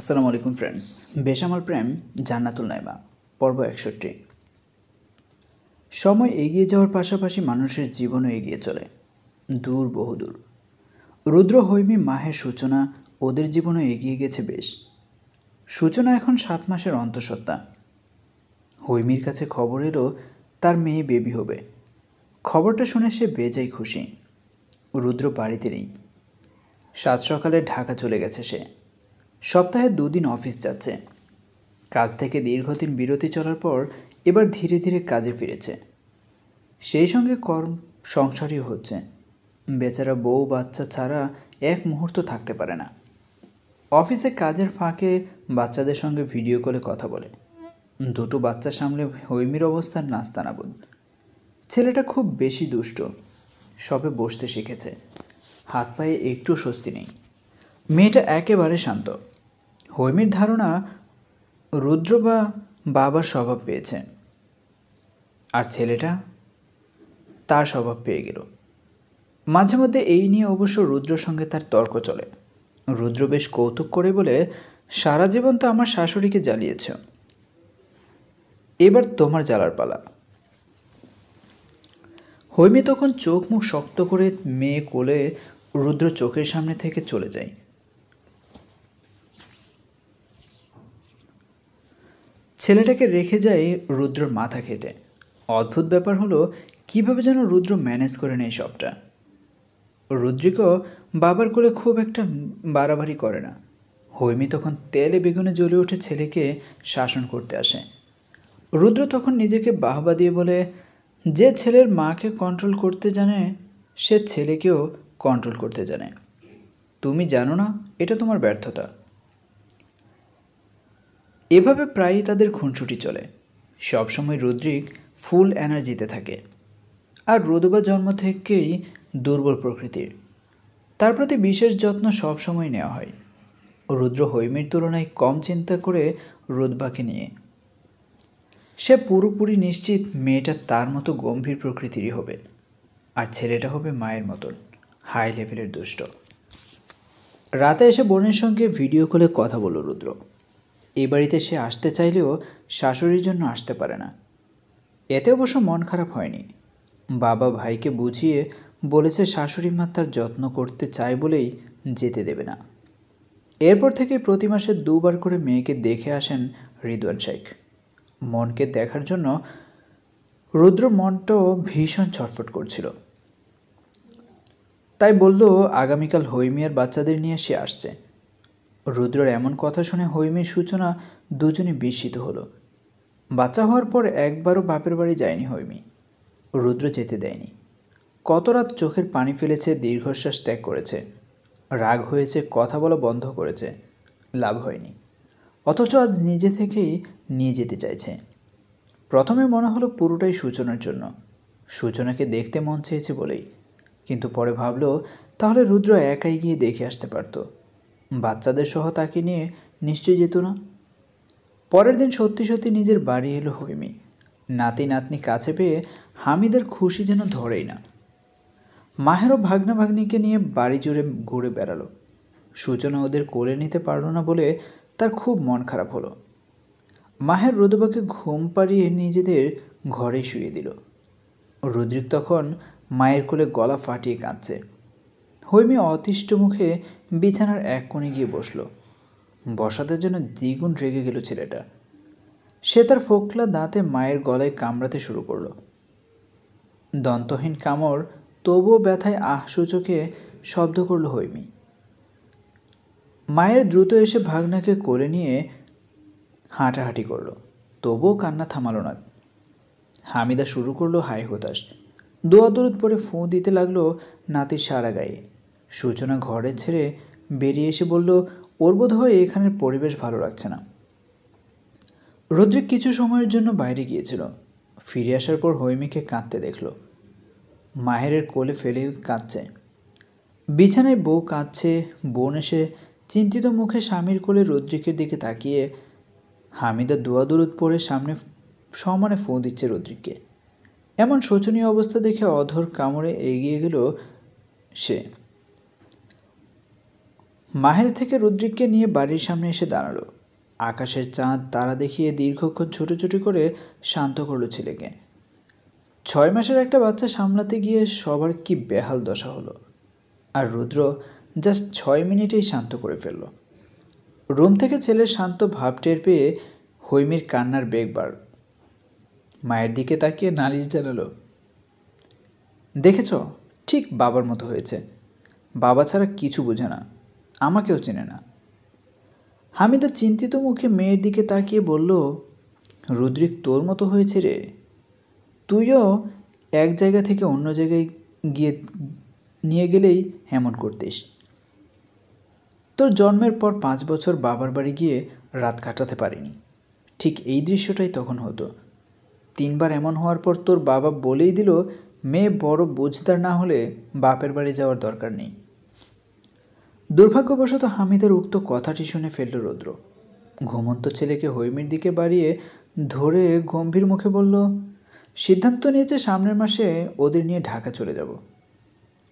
আসসালামু আলাইকুম ফ্রেন্ডস বেসামাল প্রেম জান্নাতুল নাইমা পর্ব একষট্টি সময় এগিয়ে যাওয়ার পাশাপাশি মানুষের জীবনও এগিয়ে চলে দূর বহুদূর রুদ্র হৈমি মাহের সূচনা ওদের জীবনও এগিয়ে গেছে বেশ সূচনা এখন সাত মাসের অন্তঃসত্ত্বা হৈমির কাছে খবর এলো তার মেয়ে বেবি হবে খবরটা শুনে সে বেজাই খুশি রুদ্র বাড়িতে নেই সাত সকালে ঢাকা চলে গেছে সে সপ্তাহে দুদিন অফিস যাচ্ছে কাজ থেকে দীর্ঘদিন বিরতি চলার পর এবার ধীরে ধীরে কাজে ফিরেছে সেই সঙ্গে কর্ম সংসারই হচ্ছে বেচারা বউ বাচ্চা ছাড়া এক মুহূর্ত থাকতে পারে না অফিসে কাজের ফাঁকে বাচ্চাদের সঙ্গে ভিডিও কলে কথা বলে দুটো বাচ্চা সামলে হৈমির অবস্থার নাস্তানাবুদ ছেলেটা খুব বেশি দুষ্ট সবে বসতে শিখেছে হাত পায়ে একটু স্বস্তি নেই মেয়েটা একেবারে শান্ত হৈমির ধারণা রুদ্র বা বাবার স্বভাব পেয়েছে আর ছেলেটা তার স্বভাব পেয়ে গেল মাঝে মধ্যে এই নিয়ে অবশ্য রুদ্র সঙ্গে তার তর্ক চলে রুদ্র বেশ কৌতুক করে বলে সারা জীবন তো আমার শাশুড়িকে জ্বালিয়েছ এবার তোমার জ্বালার পালা হৈমি তখন চোখ মুখ শক্ত করে মেয়ে কোলে রুদ্র চোখের সামনে থেকে চলে যায় ছেলেটাকে রেখে যায় রুদ্রর মাথা খেতে অদ্ভুত ব্যাপার হলো কিভাবে যেন রুদ্র ম্যানেজ করে নেয় সবটা রুদ্রিক বাবার কোলে খুব একটা বাড়াবাড়ি করে না হৈমি তখন তেলে বেগুনে জ্বলে উঠে ছেলেকে শাসন করতে আসে রুদ্র তখন নিজেকে বাহবা দিয়ে বলে যে ছেলের মাকে কন্ট্রোল করতে জানে সে ছেলেকেও কন্ট্রোল করতে জানে তুমি জানো না এটা তোমার ব্যর্থতা এভাবে প্রায়ই তাদের খুনসুটি চলে সবসময় রুদ্রিক ফুল এনার্জিতে থাকে আর রোদবা জন্ম থেকেই দুর্বল প্রকৃতির তার প্রতি বিশেষ যত্ন সবসময় নেওয়া হয় রুদ্র হৈমির তুলনায় কম চিন্তা করে রোদবাকে নিয়ে সে পুরোপুরি নিশ্চিত মেয়েটা তার মতো গম্ভীর প্রকৃতিরই হবে আর ছেলেটা হবে মায়ের মতন হাই লেভেলের দুষ্ট রাতে এসে বোনের সঙ্গে ভিডিও কলে কথা বলল রুদ্র এই বাড়িতে সে আসতে চাইলেও শাশুড়ির জন্য আসতে পারে না এতে অবশ্য মন খারাপ হয়নি বাবা ভাইকে বুঝিয়ে বলেছে শাশুড়ি মা তার যত্ন করতে চায় বলেই যেতে দেবে না এরপর থেকে প্রতি মাসে দুবার করে মেয়েকে দেখে আসেন রিদওয়ান শেখ মনকে দেখার জন্য রুদ্র মনটাও ভীষণ ছটফট করছিল তাই বলল আগামীকাল হৈমিয়ার বাচ্চাদের নিয়ে সে আসছে রুদ্রর এমন কথা শুনে হৈমের সূচনা দুজনে বিস্মিত হলো বাচ্চা হওয়ার পর একবারও বাপের বাড়ি যায়নি হৈমি রুদ্র যেতে দেয়নি কত রাত চোখের পানি ফেলেছে দীর্ঘশ্বাস ত্যাগ করেছে রাগ হয়েছে কথা বলা বন্ধ করেছে লাভ হয়নি অথচ আজ নিজে থেকেই নিয়ে যেতে চাইছে প্রথমে মনে হলো পুরোটাই সূচনার জন্য সূচনাকে দেখতে মন চেয়েছে বলেই কিন্তু পরে ভাবলো তাহলে রুদ্র একাই গিয়ে দেখে আসতে পারতো বাচ্চাদের সহ তাকে নিয়ে নিশ্চয়ই যেত না পরের দিন সত্যি সত্যি নিজের বাড়ি এলো হৈমি নাতি নাতনি কাছে পেয়ে হামিদের খুশি যেন ধরেই না মাহেরও ভাগ্না ভাগ্নিকে নিয়ে বাড়ি জুড়ে ঘুরে বেড়ালো সূচনা ওদের কোলে নিতে পারল না বলে তার খুব মন খারাপ হলো মাহের রোদবাকে ঘুম পাড়িয়ে নিজেদের ঘরে শুয়ে দিল রুদ্রিক তখন মায়ের কোলে গলা ফাটিয়ে কাঁদছে হৈমি অতিষ্ঠ মুখে বিছানার এক কোণে গিয়ে বসলো বসাতের জন্য দ্বিগুণ রেগে গেল ছেলেটা সে তার ফোকলা দাঁতে মায়ের গলায় কামড়াতে শুরু করলো দন্তহীন কামড় তবুও ব্যথায় আহসু চোখে শব্দ করল হৈমি মায়ের দ্রুত এসে ভাগনাকে কোলে নিয়ে হাঁটাহাঁটি করল তবুও কান্না থামালো না হামিদা শুরু করলো হাই হতাশ দোয়া দরুদ পরে ফুঁ দিতে লাগলো নাতির সারা গায়ে সূচনা ঘরে ছেড়ে বেরিয়ে এসে বলল ওর বোধ হয় এখানের পরিবেশ ভালো লাগছে না রৌদ্রিক কিছু সময়ের জন্য বাইরে গিয়েছিল ফিরে আসার পর হৈমিকে কাঁদতে দেখল মাহেরের কোলে ফেলে কাঁদছে বিছানায় বউ কাঁদছে বোন এসে চিন্তিত মুখে স্বামীর কোলে রৌদ্রিকের দিকে তাকিয়ে হামিদা দুয়াদুরুদ পরে সামনে সমানে ফোঁ দিচ্ছে রৌদ্রিককে এমন শোচনীয় অবস্থা দেখে অধর কামড়ে এগিয়ে গেল সে মাহের থেকে রুদ্রিককে নিয়ে বাড়ির সামনে এসে দাঁড়ালো আকাশের চাঁদ তারা দেখিয়ে দীর্ঘক্ষণ ছুটোছুটি করে শান্ত করলো ছেলেকে ছয় মাসের একটা বাচ্চা সামলাতে গিয়ে সবার কি বেহাল দশা হলো আর রুদ্র জাস্ট ছয় মিনিটেই শান্ত করে ফেলল রুম থেকে ছেলের শান্ত ভাব টের পেয়ে হৈমির কান্নার বেগ বাড়ল মায়ের দিকে তাকিয়ে নালিশ জানালো দেখেছ ঠিক বাবার মতো হয়েছে বাবা ছাড়া কিছু বোঝে না আমাকেও চেনে না হামিদা চিন্তিত মুখে মেয়ের দিকে তাকিয়ে বলল রুদ্রিক তোর মতো হয়েছে রে তুইও এক জায়গা থেকে অন্য জায়গায় গিয়ে নিয়ে গেলেই এমন করতিস তোর জন্মের পর পাঁচ বছর বাবার বাড়ি গিয়ে রাত কাটাতে পারিনি ঠিক এই দৃশ্যটাই তখন হতো তিনবার এমন হওয়ার পর তোর বাবা বলেই দিল মেয়ে বড় বোঝদার না হলে বাপের বাড়ি যাওয়ার দরকার নেই দুর্ভাগ্যবশত হামিদের উক্ত কথাটি শুনে ফেলল রৌদ্র ঘুমন্ত ছেলেকে হৈমির দিকে বাড়িয়ে ধরে গম্ভীর মুখে বলল সিদ্ধান্ত নিয়েছে সামনের মাসে ওদের নিয়ে ঢাকা চলে যাব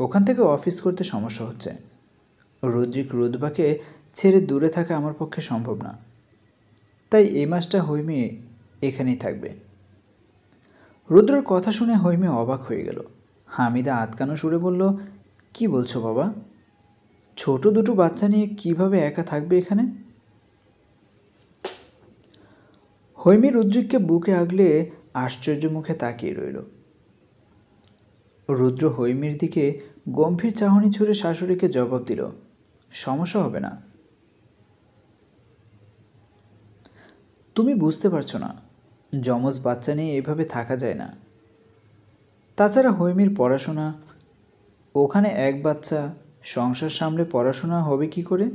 ওখান থেকে অফিস করতে সমস্যা হচ্ছে রৌদ্রিক রোদবাকে ছেড়ে দূরে থাকা আমার পক্ষে সম্ভব না তাই এই মাসটা হৈমি এখানেই থাকবে রুদ্রর কথা শুনে হৈমি অবাক হয়ে গেল হামিদা আতকানো সুরে বলল কি বলছো বাবা ছোট দুটো বাচ্চা নিয়ে কিভাবে একা থাকবে এখানে হৈমি রুদ্রিককে বুকে আগলে আশ্চর্য মুখে তাকিয়ে রইল রুদ্র হৈমির দিকে গম্ভীর চাহনি ছুড়ে শাশুড়িকে জবাব দিল সমস্যা হবে না তুমি বুঝতে পারছো না যমজ বাচ্চা নিয়ে এভাবে থাকা যায় না তাছাড়া হৈমির পড়াশোনা ওখানে এক বাচ্চা সংসার সামলে পড়াশোনা হবে কি করে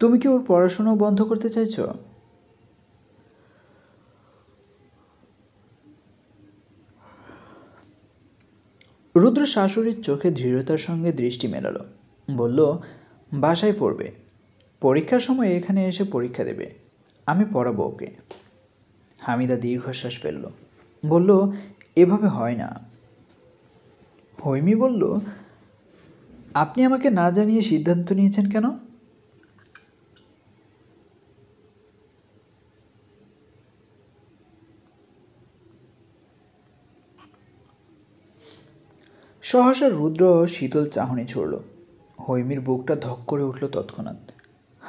তুমি কি ওর পড়াশোনাও বন্ধ করতে চাইছ রুদ্র শাশুড়ির চোখে দৃঢ়তার সঙ্গে দৃষ্টি মেলালো বলল বাসায় পড়বে পরীক্ষার সময় এখানে এসে পরীক্ষা দেবে আমি পড়াবো ওকে হামিদা দীর্ঘশ্বাস ফেলল বলল এভাবে হয় না হৈমি বলল আপনি আমাকে না জানিয়ে সিদ্ধান্ত নিয়েছেন কেন সহসা রুদ্র শীতল চাহনি ছড়ল হৈমির বুকটা ধক করে উঠল তৎক্ষণাৎ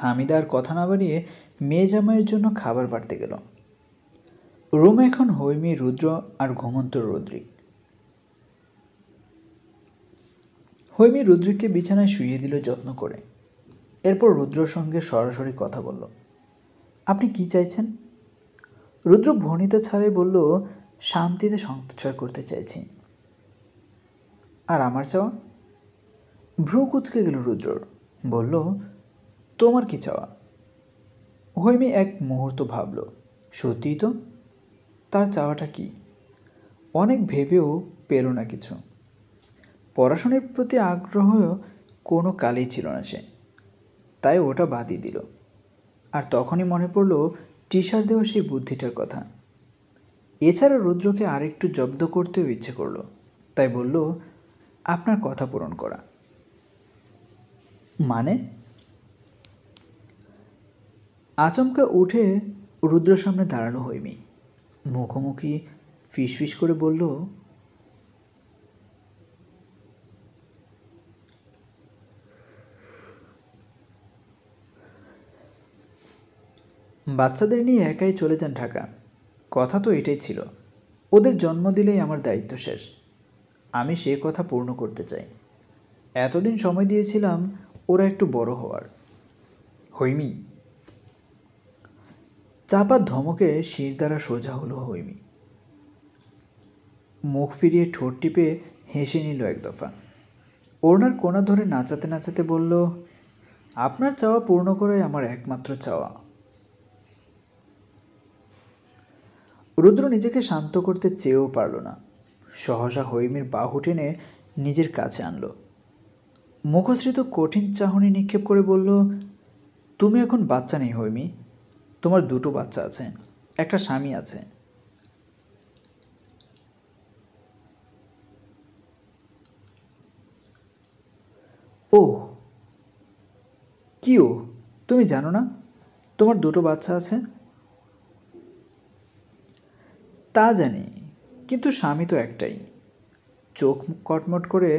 হামিদা আর কথা না বাড়িয়ে মেয়ে জামাইয়ের জন্য খাবার বাড়তে গেল রুম এখন হৈমি রুদ্র আর ঘুমন্ত রৌদ্রিক হৈমি রুদ্রকে বিছানায় শুইয়ে দিল যত্ন করে এরপর রুদ্রর সঙ্গে সরাসরি কথা বলল আপনি কি চাইছেন রুদ্র ভনিতা ছাড়াই বলল শান্তিতে সংসার করতে চাইছি আর আমার চাওয়া ভ্রু কুচকে গেল রুদ্রর বলল তোমার কি চাওয়া হৈমি এক মুহূর্ত ভাবল সত্যিই তো তার চাওয়াটা কি অনেক ভেবেও পেল না কিছু পড়াশোনার প্রতি আগ্রহ কোনো কালেই ছিল না সে তাই ওটা বাদই দিল আর তখনই মনে পড়ল টিশার দেওয়া সেই বুদ্ধিটার কথা এছাড়া রুদ্রকে আরেকটু জব্দ করতেও ইচ্ছে করলো তাই বলল আপনার কথা পূরণ করা মানে আচমকা উঠে রুদ্র সামনে দাঁড়ানো হইমি মুখোমুখি ফিস করে বলল বাচ্চাদের নিয়ে একাই চলে যান ঢাকা কথা তো এটাই ছিল ওদের জন্ম দিলেই আমার দায়িত্ব শেষ আমি সে কথা পূর্ণ করতে চাই এতদিন সময় দিয়েছিলাম ওরা একটু বড় হওয়ার হৈমি চাপা ধমকে শির দ্বারা সোজা হলো হৈমি মুখ ফিরিয়ে ঠোঁট টিপে হেসে নিল এক দফা ওনার কোনা ধরে নাচাতে নাচাতে বলল আপনার চাওয়া পূর্ণ করাই আমার একমাত্র চাওয়া রুদ্র নিজেকে শান্ত করতে চেয়েও পারল না সহসা হৈমির বাহু টেনে নিজের কাছে আনল মুখশ্রিত কঠিন চাহনি নিক্ষেপ করে বলল তুমি এখন বাচ্চা নেই হৈমি তোমার দুটো বাচ্চা আছে একটা স্বামী আছে ও কি ও তুমি জানো না তোমার দুটো বাচ্চা আছে তা জানি কিন্তু স্বামী তো একটাই চোখ কটমট করে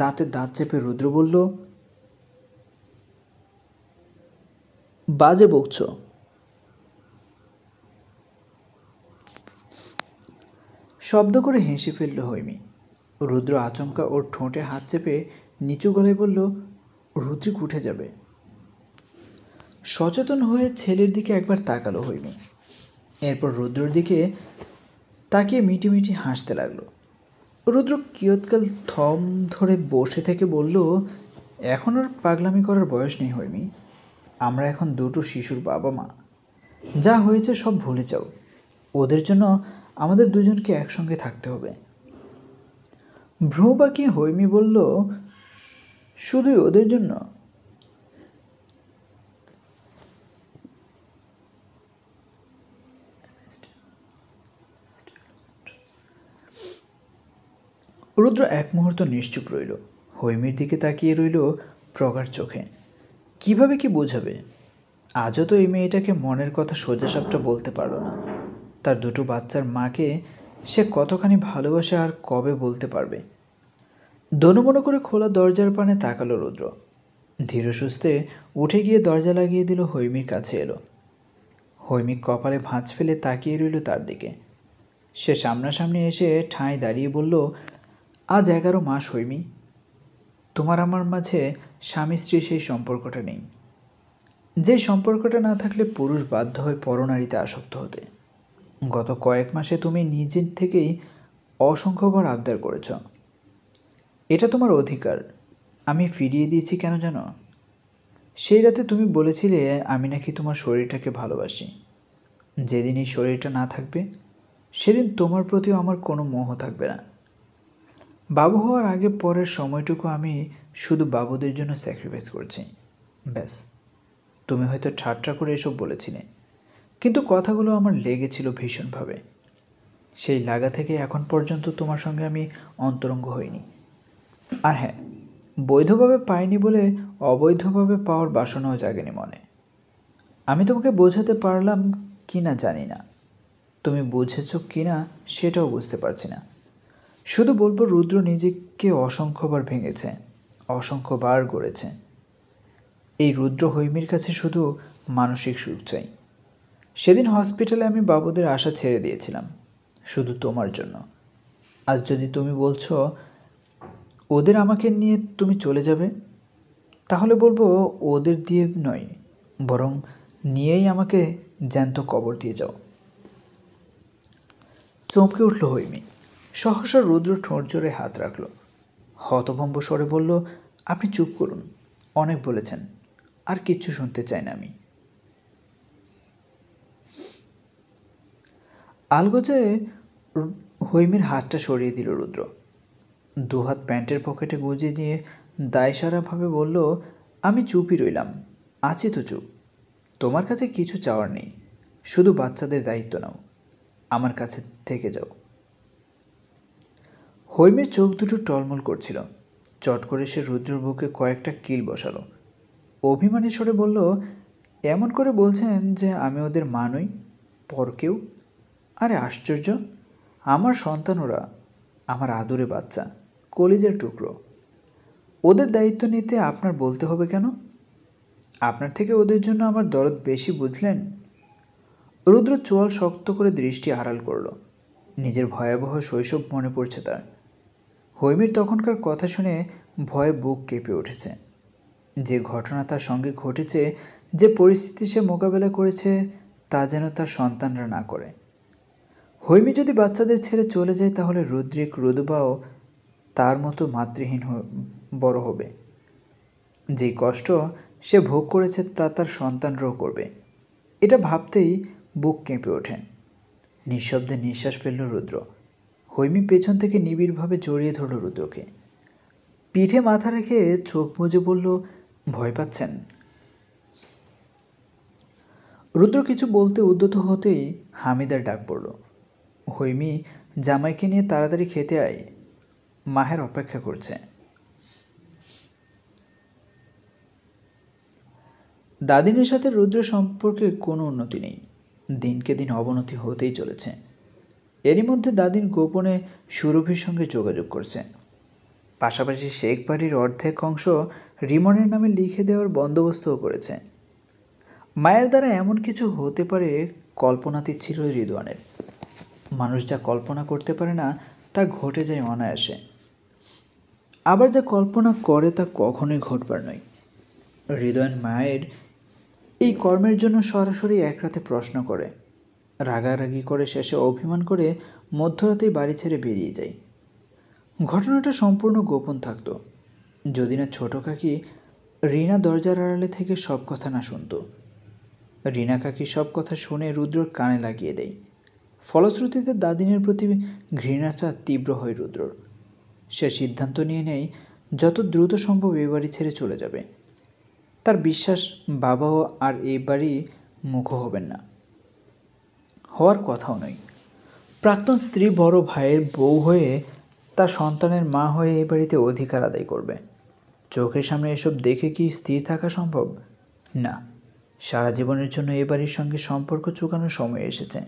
দাঁতে দাঁত চেপে রুদ্র বলল বাজে বকছ শব্দ করে হেসে ফেলল হইমি রুদ্র আচমকা ওর ঠোঁটে হাত চেপে নিচু গলায় বলল রুদ্রিক উঠে যাবে সচেতন হয়ে ছেলের দিকে একবার তাকালো হইমি এরপর রুদ্রর দিকে তাকে মিটি মিটি হাসতে লাগলো রুদ্র কিয়ৎকাল থম ধরে বসে থেকে বলল এখন আর পাগলামি করার বয়স নেই হইমি আমরা এখন দুটো শিশুর বাবা মা যা হয়েছে সব ভুলে যাও ওদের জন্য আমাদের দুজনকে একসঙ্গে থাকতে হবে ভ্রু বাকি হৈমি বলল শুধুই ওদের জন্য রুদ্র এক মুহূর্ত নিশ্চুপ রইল হৈমির দিকে তাকিয়ে রইল প্রগাঢ় চোখে কিভাবে কি বোঝাবে আজও তো এই মেয়েটাকে মনের কথা সোজাসাপটা বলতে পারল না তার দুটো বাচ্চার মাকে সে কতখানি ভালোবাসে আর কবে বলতে পারবে দনমনো করে খোলা দরজার পানে তাকালো রুদ্র ধীরসুস্থে উঠে গিয়ে দরজা লাগিয়ে দিল হৈমির কাছে এলো হৈমিক কপালে ভাঁজ ফেলে তাকিয়ে রইল তার দিকে সে সামনাসামনি এসে ঠাঁই দাঁড়িয়ে বলল আজ এগারো মাস হইমি তোমার আমার মাঝে স্বামী স্ত্রী সেই সম্পর্কটা নেই যে সম্পর্কটা না থাকলে পুরুষ বাধ্য হয় পরনারীতে আসক্ত হতে গত কয়েক মাসে তুমি নিজের থেকেই অসংখ্যবার আবদার করেছ এটা তোমার অধিকার আমি ফিরিয়ে দিয়েছি কেন জানো সেই রাতে তুমি বলেছিলে আমি নাকি তোমার শরীরটাকে ভালোবাসি যেদিন এই শরীরটা না থাকবে সেদিন তোমার প্রতিও আমার কোনো মোহ থাকবে না বাবু হওয়ার আগে পরের সময়টুকু আমি শুধু বাবুদের জন্য স্যাক্রিফাইস করছি ব্যাস তুমি হয়তো ঠাট্টা করে এসব বলেছিলে কিন্তু কথাগুলো আমার লেগেছিল ভীষণভাবে সেই লাগা থেকে এখন পর্যন্ত তোমার সঙ্গে আমি অন্তরঙ্গ হইনি আর হ্যাঁ বৈধভাবে পাইনি বলে অবৈধভাবে পাওয়ার বাসনাও জাগেনি মনে আমি তোমাকে বোঝাতে পারলাম কি না জানি না তুমি বুঝেছ কি না সেটাও বুঝতে পারছি না শুধু বলবো রুদ্র নিজেকে অসংখ্যবার ভেঙেছে অসংখ্যবার গড়েছে এই রুদ্র হৈমির কাছে শুধু মানসিক সুখ চাই সেদিন হসপিটালে আমি বাবুদের আশা ছেড়ে দিয়েছিলাম শুধু তোমার জন্য আজ যদি তুমি বলছো ওদের আমাকে নিয়ে তুমি চলে যাবে তাহলে বলবো ওদের দিয়ে নয় বরং নিয়েই আমাকে জ্যান্ত কবর দিয়ে যাও চমকে উঠল হৈমি সহসা রুদ্র ঠোঁট জোরে হাত রাখল হতভম্ব স্বরে বলল আপনি চুপ করুন অনেক বলেছেন আর কিচ্ছু শুনতে চাই না আমি আলগোজায় হৈমির হাতটা সরিয়ে দিল রুদ্র দুহাত প্যান্টের পকেটে গুঁজে দিয়ে দায়সারাভাবে বলল আমি চুপই রইলাম আছি তো চুপ তোমার কাছে কিছু চাওয়ার নেই শুধু বাচ্চাদের দায়িত্ব নাও আমার কাছে থেকে যাও হৈমের চোখ দুটো টলমল করছিল চট করে সে রুদ্রর বুকে কয়েকটা কিল বসালো অভিমানী স্বরে বলল এমন করে বলছেন যে আমি ওদের মানই পরকেও আরে আশ্চর্য আমার সন্তান ওরা আমার আদরে বাচ্চা কলিজের টুকরো ওদের দায়িত্ব নিতে আপনার বলতে হবে কেন আপনার থেকে ওদের জন্য আমার দরদ বেশি বুঝলেন রুদ্র চোয়াল শক্ত করে দৃষ্টি আড়াল করল নিজের ভয়াবহ শৈশব মনে পড়ছে তার হৈমির তখনকার কথা শুনে ভয়ে বুক কেঁপে উঠেছে যে ঘটনা তার সঙ্গে ঘটেছে যে পরিস্থিতি সে মোকাবেলা করেছে তা যেন তার সন্তানরা না করে হৈমি যদি বাচ্চাদের ছেড়ে চলে যায় তাহলে রুদ্রিক রুদবাও তার মতো মাতৃহীন বড় হবে যে কষ্ট সে ভোগ করেছে তা তার সন্তানরাও করবে এটা ভাবতেই বুক কেঁপে ওঠে নিঃশব্দে নিঃশ্বাস ফেলল রুদ্র হৈমি পেছন থেকে নিবিড়ভাবে জড়িয়ে ধরল রুদ্রকে পিঠে মাথা রেখে চোখ মুজে বলল ভয় পাচ্ছেন রুদ্র কিছু বলতে উদ্যত হতেই হামিদার ডাক পড়ল হৈমি জামাইকে নিয়ে তাড়াতাড়ি খেতে আয় মাহের অপেক্ষা করছে দাদিনের সাথে রুদ্রের সম্পর্কে কোনো উন্নতি নেই দিনকে দিন অবনতি হতেই চলেছে এরই মধ্যে দাদিন গোপনে সুরভির সঙ্গে যোগাযোগ করছে পাশাপাশি শেখ বাড়ির অর্ধেক অংশ রিমনের নামে লিখে দেওয়ার বন্দোবস্তও করেছে মায়ের দ্বারা এমন কিছু হতে পারে কল্পনাতীত ছিল রিদওয়ানের মানুষ যা কল্পনা করতে পারে না তা ঘটে যায় অনায়াসে আবার যা কল্পনা করে তা কখনোই ঘটবার নয় হৃদয়ন মায়ের এই কর্মের জন্য সরাসরি এক রাতে প্রশ্ন করে রাগারাগি করে শেষে অভিমান করে মধ্যরাতেই বাড়ি ছেড়ে বেরিয়ে যাই ঘটনাটা সম্পূর্ণ গোপন থাকত যদি না ছোটো কাকি রিনা দরজার আড়ালে থেকে সব কথা না শুনত রিনা কাকি সব কথা শুনে রুদ্রর কানে লাগিয়ে দেয় ফলশ্রুতিতে দাদিনের প্রতি ঘৃণাটা তীব্র হয় রুদ্রর সে সিদ্ধান্ত নিয়ে নেয় যত দ্রুত সম্ভব এ বাড়ি ছেড়ে চলে যাবে তার বিশ্বাস বাবাও আর এই বাড়ি মুখ হবেন না হওয়ার কথাও নয় প্রাক্তন স্ত্রী বড় ভাইয়ের বউ হয়ে তার সন্তানের মা হয়ে এ বাড়িতে অধিকার আদায় করবে চোখের সামনে এসব দেখে কি স্থির থাকা সম্ভব না সারা জীবনের জন্য এ বাড়ির সঙ্গে সম্পর্ক চুকানোর সময় এসেছে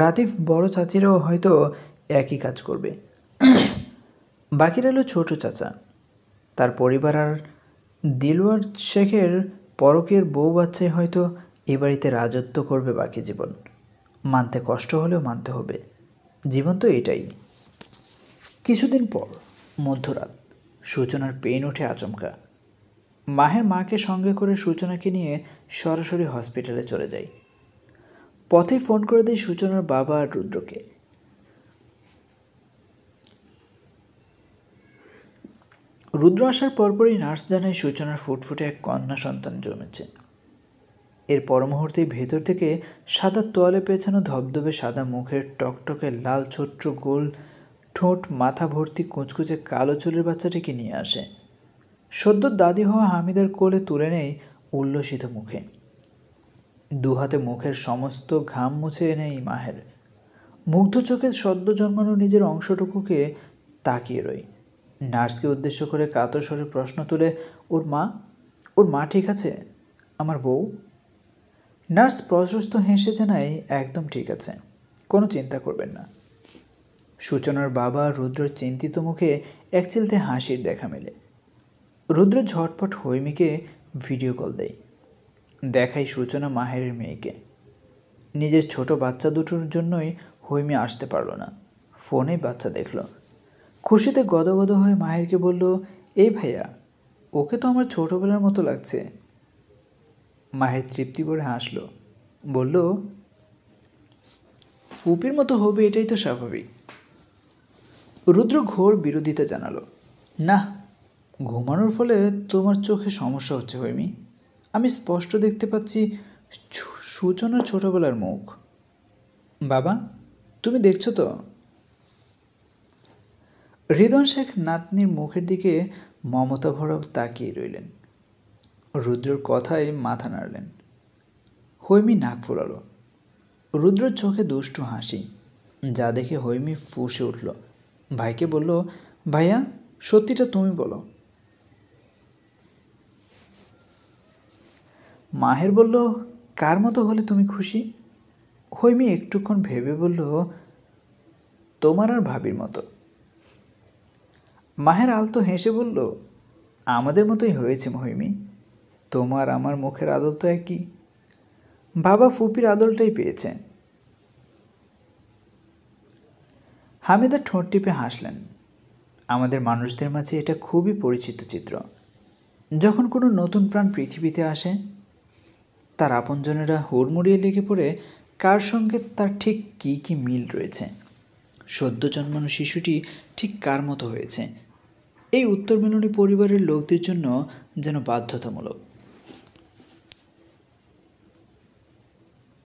রাতিফ বড় চাচিরাও হয়তো একই কাজ করবে বাকিরা হলো ছোট চাচা তার পরিবার আর দিলওয়ার শেখের পরকের বউ বাচ্চাই হয়তো এ বাড়িতে রাজত্ব করবে বাকি জীবন মানতে কষ্ট হলেও মানতে হবে জীবন তো এটাই কিছুদিন পর মধ্যরাত সূচনার পেন ওঠে আচমকা মাহের মাকে সঙ্গে করে সূচনাকে নিয়ে সরাসরি হসপিটালে চলে যাই পথে ফোন করে দিই সূচনার বাবা আর রুদ্রকে রুদ্র আসার পরপরই নার্স জানায় সূচনার ফুটফুটে এক কন্যা সন্তান জমেছে এর পর মুহূর্তে ভেতর থেকে সাদা তোয়ালে পেছানো ধবধবে সাদা মুখের টকটকে লাল ছোট্ট গোল ঠোঁট মাথা ভর্তি কুচকুচে কালো চুলের বাচ্চাটিকে নিয়ে আসে সদ্য দাদি হওয়া হামিদের কোলে তুলে নেই উল্লসিত মুখে দুহাতে মুখের সমস্ত ঘাম মুছে এই মাহের মুগ্ধ চোখে সদ্য জন্মানো নিজের অংশটুকুকে তাকিয়ে রই নার্সকে উদ্দেশ্য করে কাতর স্বরে প্রশ্ন তুলে ওর মা ওর মা ঠিক আছে আমার বউ নার্স প্রশস্ত হেসে জানায় একদম ঠিক আছে কোনো চিন্তা করবেন না সূচনার বাবা রুদ্রর চিন্তিত মুখে এক চিলতে হাসির দেখা মেলে রুদ্র ঝটপট হৈমিকে ভিডিও কল দেয় দেখাই সূচনা মাহেরের মেয়েকে নিজের ছোট বাচ্চা দুটোর জন্যই হৈমি আসতে পারল না ফোনে বাচ্চা দেখল খুশিতে গদগদ হয়ে মাহেরকে বলল এই ভাইয়া ওকে তো আমার ছোটোবেলার মতো লাগছে মাহের তৃপ্তি করে হাসলো বলল ফুপির মতো হবে এটাই তো স্বাভাবিক রুদ্র ঘোর বিরোধিতা জানালো না ঘুমানোর ফলে তোমার চোখে সমস্যা হচ্ছে হৈমি আমি স্পষ্ট দেখতে পাচ্ছি সূচনা ছোটবেলার মুখ বাবা তুমি দেখছো তো হৃদয় শেখ নাতনির মুখের দিকে মমতা ভরব তাকিয়ে রইলেন রুদ্রর কথায় মাথা নাড়লেন হৈমি নাক ফুলালো রুদ্রর চোখে দুষ্টু হাসি যা দেখে হৈমি ফুসে উঠল ভাইকে বলল ভাইয়া সত্যিটা তুমি বলো মাহের বলল কার মতো হলে তুমি খুশি হৈমি একটুক্ষণ ভেবে বলল তোমার আর ভাবির মতো মাহের আলতো হেসে বলল আমাদের মতোই হয়েছে হৈমি তোমার আমার মুখের আদল তো একই বাবা ফুপির আদলটাই পেয়েছে হামিদা ঠোঁট টিপে হাসলেন আমাদের মানুষদের মাঝে এটা খুবই পরিচিত চিত্র যখন কোনো নতুন প্রাণ পৃথিবীতে আসে তার আপনজনেরা হুড়মুড়িয়ে লেগে পড়ে কার সঙ্গে তার ঠিক কী কী মিল রয়েছে সদ্য জন্মানো শিশুটি ঠিক কার মতো হয়েছে এই উত্তর মেলনী পরিবারের লোকদের জন্য যেন বাধ্যতামূলক